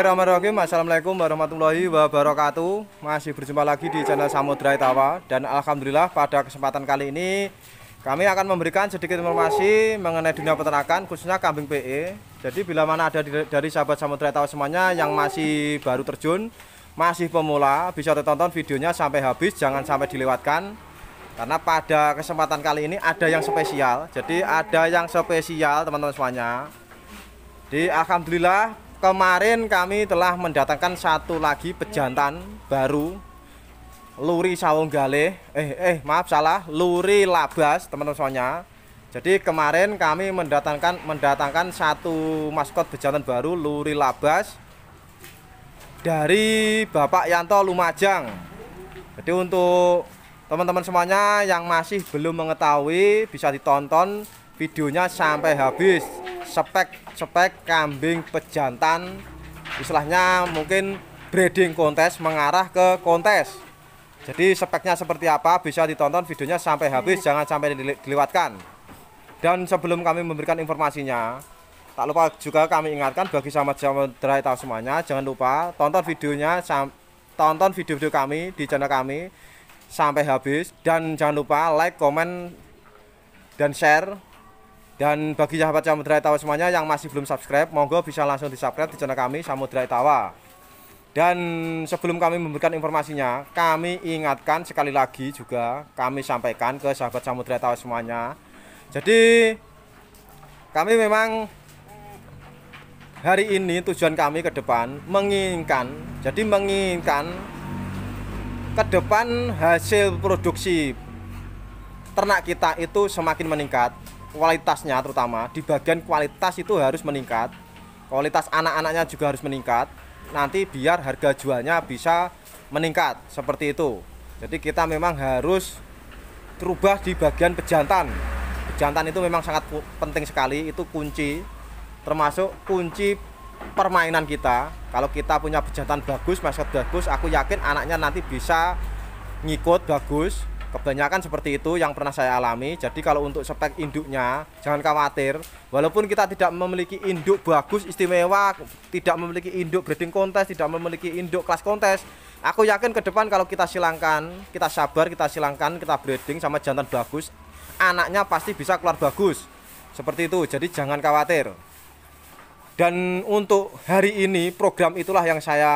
Bismillahirrahmanirrahim Assalamualaikum warahmatullahi wabarakatuh Masih berjumpa lagi di channel Samudra Itawa Dan Alhamdulillah pada kesempatan kali ini Kami akan memberikan sedikit informasi mengenai dunia peternakan khususnya kambing PE Jadi bila mana ada dari sahabat Samudra Itawa semuanya yang masih baru terjun Masih pemula bisa tonton videonya sampai habis jangan sampai dilewatkan karena pada kesempatan kali ini ada yang spesial Jadi ada yang spesial teman-teman semuanya di Alhamdulillah kemarin kami telah mendatangkan satu lagi pejantan baru Luri Sawonggale eh eh maaf salah Luri Labas teman-teman semuanya jadi kemarin kami mendatangkan mendatangkan satu maskot pejantan baru Luri Labas dari Bapak Yanto Lumajang jadi untuk teman-teman semuanya yang masih belum mengetahui bisa ditonton videonya sampai habis spek spek kambing pejantan istilahnya mungkin breeding kontes mengarah ke kontes jadi speknya seperti apa bisa ditonton videonya sampai habis iya. jangan sampai dilewatkan dan sebelum kami memberikan informasinya tak lupa juga kami ingatkan bagi sahabat-sahabat tahu semuanya jangan lupa tonton videonya tonton video-video kami di channel kami sampai habis dan jangan lupa like, komen dan share dan bagi sahabat Samudra Itawa semuanya yang masih belum subscribe, monggo bisa langsung di-subscribe di channel kami Samudra Itawa. Dan sebelum kami memberikan informasinya, kami ingatkan sekali lagi juga kami sampaikan ke sahabat Samudra Itawa semuanya. Jadi kami memang hari ini tujuan kami ke depan menginginkan, jadi menginginkan ke depan hasil produksi ternak kita itu semakin meningkat kualitasnya terutama di bagian kualitas itu harus meningkat kualitas anak-anaknya juga harus meningkat nanti biar harga jualnya bisa meningkat seperti itu jadi kita memang harus terubah di bagian pejantan pejantan itu memang sangat penting sekali itu kunci termasuk kunci permainan kita kalau kita punya pejantan bagus masker bagus aku yakin anaknya nanti bisa ngikut bagus Kebanyakan seperti itu yang pernah saya alami. Jadi kalau untuk spek induknya jangan khawatir. Walaupun kita tidak memiliki induk bagus istimewa, tidak memiliki induk breeding kontes, tidak memiliki induk kelas kontes, aku yakin ke depan kalau kita silangkan, kita sabar, kita silangkan, kita breeding sama jantan bagus, anaknya pasti bisa keluar bagus. Seperti itu. Jadi jangan khawatir. Dan untuk hari ini program itulah yang saya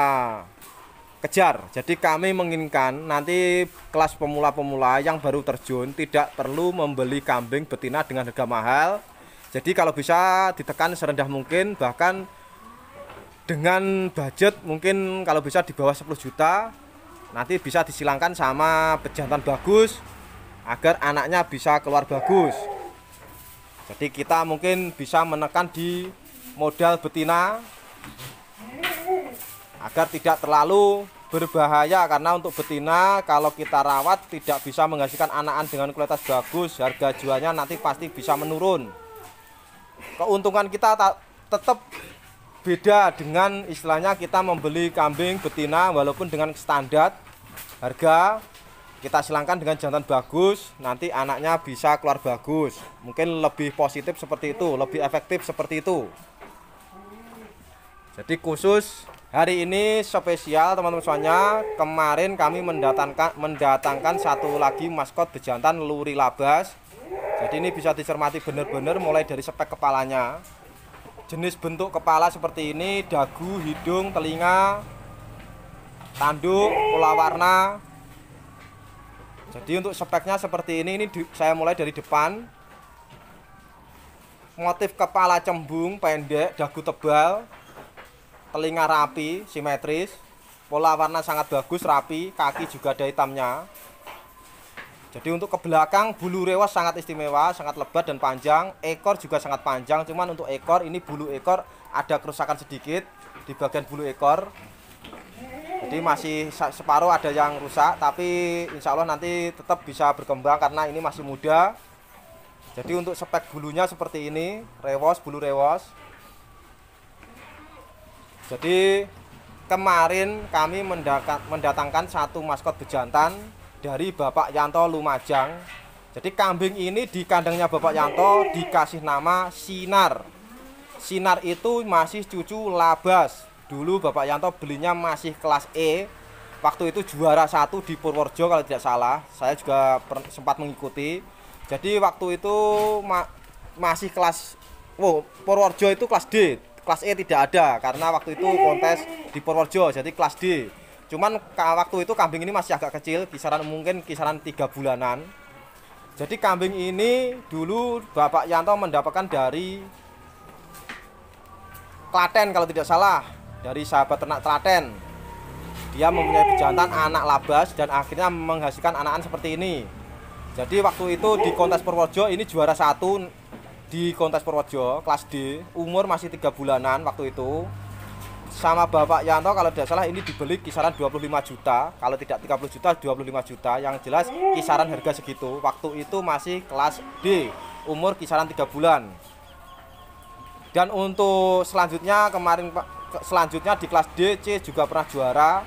kejar. Jadi kami menginginkan nanti kelas pemula-pemula yang baru terjun tidak perlu membeli kambing betina dengan harga mahal. Jadi kalau bisa ditekan serendah mungkin bahkan dengan budget mungkin kalau bisa di bawah 10 juta nanti bisa disilangkan sama pejantan bagus agar anaknya bisa keluar bagus. Jadi kita mungkin bisa menekan di modal betina agar tidak terlalu berbahaya karena untuk betina kalau kita rawat tidak bisa menghasilkan anakan dengan kualitas bagus harga jualnya nanti pasti bisa menurun keuntungan kita tetap beda dengan istilahnya kita membeli kambing betina walaupun dengan standar harga kita silangkan dengan jantan bagus nanti anaknya bisa keluar bagus mungkin lebih positif seperti itu lebih efektif seperti itu jadi khusus Hari ini spesial teman-teman semuanya. Kemarin kami mendatangkan mendatangkan satu lagi maskot bejantan luri labas. Jadi ini bisa dicermati benar-benar mulai dari spek kepalanya. Jenis bentuk kepala seperti ini, dagu, hidung, telinga, tanduk, pola warna. Jadi untuk speknya seperti ini, ini saya mulai dari depan. Motif kepala cembung pendek, dagu tebal, telinga rapi, simetris, pola warna sangat bagus, rapi, kaki juga ada hitamnya. Jadi untuk ke belakang bulu rewas sangat istimewa, sangat lebat dan panjang, ekor juga sangat panjang, cuman untuk ekor ini bulu ekor ada kerusakan sedikit di bagian bulu ekor. Jadi masih separuh ada yang rusak, tapi insya Allah nanti tetap bisa berkembang karena ini masih muda. Jadi untuk spek bulunya seperti ini, rewas, bulu rewas. Jadi kemarin kami mendatangkan satu maskot bejantan dari Bapak Yanto Lumajang. Jadi kambing ini di kandangnya Bapak Yanto dikasih nama Sinar. Sinar itu masih cucu Labas. Dulu Bapak Yanto belinya masih kelas E. Waktu itu juara satu di Purworejo kalau tidak salah. Saya juga sempat mengikuti. Jadi waktu itu ma masih kelas, wow, Purworejo itu kelas D, kelas E tidak ada karena waktu itu kontes di Purworejo jadi kelas D cuman waktu itu kambing ini masih agak kecil kisaran mungkin kisaran tiga bulanan jadi kambing ini dulu Bapak Yanto mendapatkan dari Klaten kalau tidak salah dari sahabat ternak Klaten dia mempunyai pejantan anak labas dan akhirnya menghasilkan anak-anak seperti ini jadi waktu itu di kontes Purworejo ini juara satu di Kontes Purworejo kelas D umur masih tiga bulanan waktu itu sama Bapak Yanto kalau tidak salah ini dibeli kisaran 25 juta kalau tidak 30 juta 25 juta yang jelas kisaran harga segitu waktu itu masih kelas D umur kisaran tiga bulan dan untuk selanjutnya kemarin selanjutnya di kelas D C juga pernah juara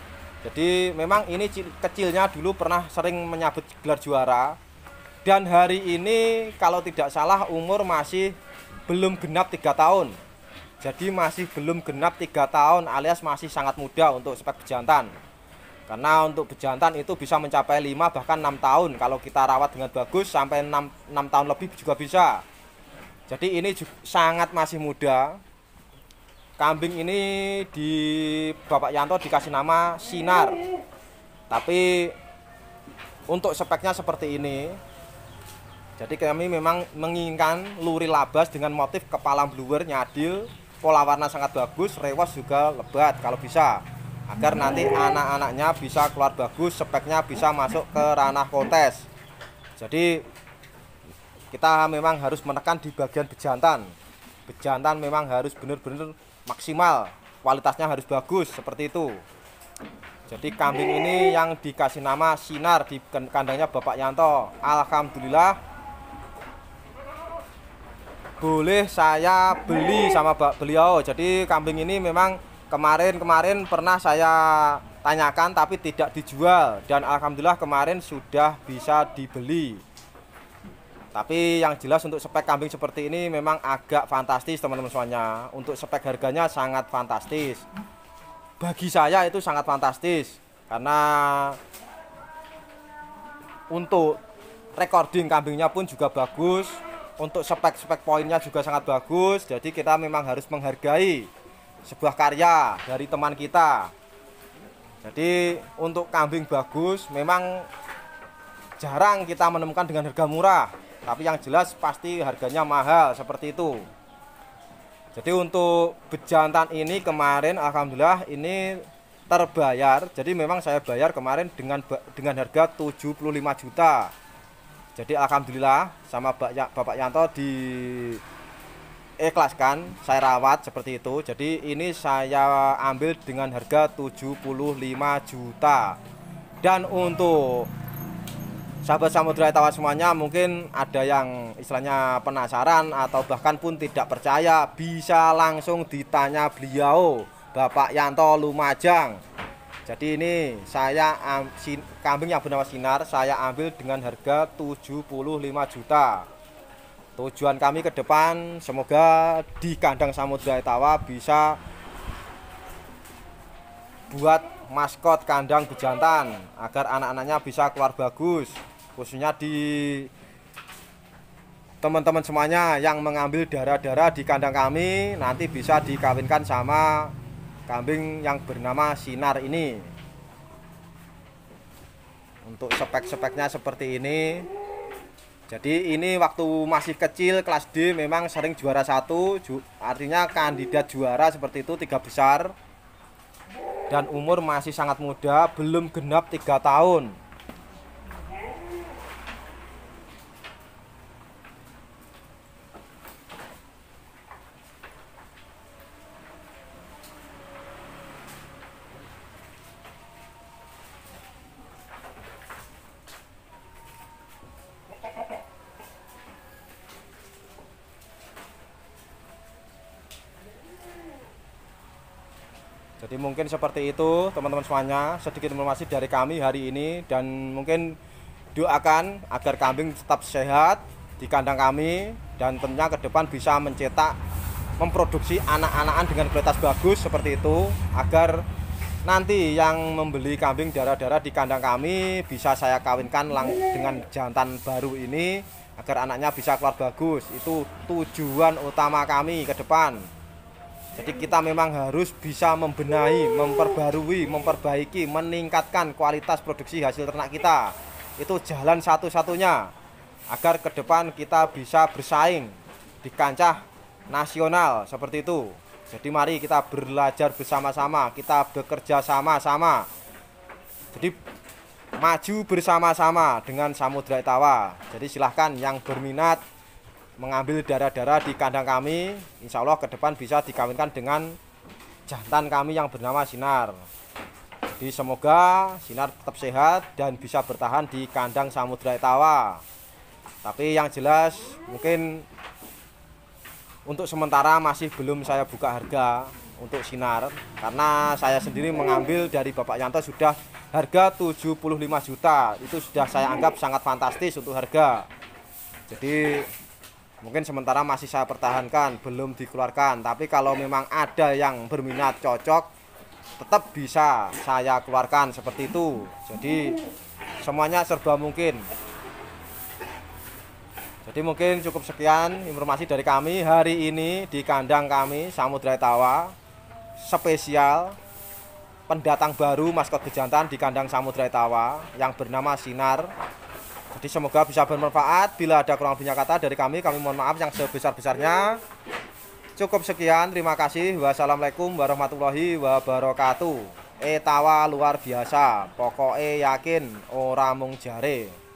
jadi memang ini kecilnya dulu pernah sering menyabet gelar juara dan hari ini kalau tidak salah umur masih belum genap tiga tahun jadi masih belum genap tiga tahun alias masih sangat muda untuk spek bejantan karena untuk bejantan itu bisa mencapai 5 bahkan 6 tahun kalau kita rawat dengan bagus sampai 6, 6 tahun lebih juga bisa jadi ini juga sangat masih muda kambing ini di Bapak Yanto dikasih nama Sinar tapi untuk speknya seperti ini jadi kami memang menginginkan luri labas dengan motif kepala bluer nyadil, pola warna sangat bagus, rewas juga lebat kalau bisa. Agar nanti hmm. anak-anaknya bisa keluar bagus, speknya bisa masuk ke ranah kontes. Jadi kita memang harus menekan di bagian bejantan. Bejantan memang harus benar-benar maksimal, kualitasnya harus bagus seperti itu. Jadi kambing ini yang dikasih nama Sinar di kandangnya Bapak Yanto. Alhamdulillah boleh saya beli sama beliau. Jadi kambing ini memang kemarin-kemarin pernah saya tanyakan tapi tidak dijual dan alhamdulillah kemarin sudah bisa dibeli. Tapi yang jelas untuk spek kambing seperti ini memang agak fantastis teman-teman semuanya. Untuk spek harganya sangat fantastis. Bagi saya itu sangat fantastis karena untuk recording kambingnya pun juga bagus untuk spek-spek poinnya juga sangat bagus jadi kita memang harus menghargai sebuah karya dari teman kita jadi untuk kambing bagus memang jarang kita menemukan dengan harga murah tapi yang jelas pasti harganya mahal seperti itu jadi untuk bejantan ini kemarin Alhamdulillah ini terbayar jadi memang saya bayar kemarin dengan dengan harga 75 juta jadi alhamdulillah sama ya-, Bapak, Yanto di ikhlaskan saya rawat seperti itu jadi ini saya ambil dengan harga 75 juta dan untuk sahabat samudera tawa semuanya mungkin ada yang istilahnya penasaran atau bahkan pun tidak percaya bisa langsung ditanya beliau Bapak Yanto Lumajang jadi ini saya kambing yang bernama Sinar saya ambil dengan harga 75 juta. Tujuan kami ke depan semoga di kandang Samudra Etawa bisa buat maskot kandang bejantan agar anak-anaknya bisa keluar bagus khususnya di teman-teman semuanya yang mengambil darah-darah di kandang kami nanti bisa dikawinkan sama kambing yang bernama Sinar ini untuk spek-speknya seperti ini jadi ini waktu masih kecil kelas D memang sering juara satu ju artinya kandidat juara seperti itu tiga besar dan umur masih sangat muda belum genap tiga tahun Jadi mungkin seperti itu teman-teman semuanya sedikit informasi dari kami hari ini dan mungkin doakan agar kambing tetap sehat di kandang kami dan tentunya ke depan bisa mencetak memproduksi anak-anakan dengan kualitas bagus seperti itu agar nanti yang membeli kambing darah-darah di kandang kami bisa saya kawinkan lang dengan jantan baru ini agar anaknya bisa keluar bagus itu tujuan utama kami ke depan jadi kita memang harus bisa membenahi, memperbarui, memperbaiki, meningkatkan kualitas produksi hasil ternak kita. Itu jalan satu-satunya agar ke depan kita bisa bersaing di kancah nasional seperti itu. Jadi mari kita belajar bersama-sama, kita bekerja sama-sama. Jadi maju bersama-sama dengan Samudra Itawa. Jadi silahkan yang berminat mengambil darah-darah di kandang kami insya Allah ke depan bisa dikawinkan dengan jantan kami yang bernama Sinar jadi semoga Sinar tetap sehat dan bisa bertahan di kandang Samudra Etawa tapi yang jelas mungkin untuk sementara masih belum saya buka harga untuk Sinar karena saya sendiri mengambil dari Bapak Yanto sudah harga 75 juta itu sudah saya anggap sangat fantastis untuk harga jadi mungkin sementara masih saya pertahankan belum dikeluarkan tapi kalau memang ada yang berminat cocok tetap bisa saya keluarkan seperti itu jadi semuanya serba mungkin jadi mungkin cukup sekian informasi dari kami hari ini di kandang kami Samudra Tawa spesial pendatang baru maskot bejantan di kandang Samudra Tawa yang bernama Sinar jadi semoga bisa bermanfaat. Bila ada kurang lebihnya kata dari kami, kami mohon maaf yang sebesar-besarnya. Cukup sekian, terima kasih. Wassalamualaikum warahmatullahi wabarakatuh. Etawa eh, luar biasa, pokoknya yakin, orang mung jare.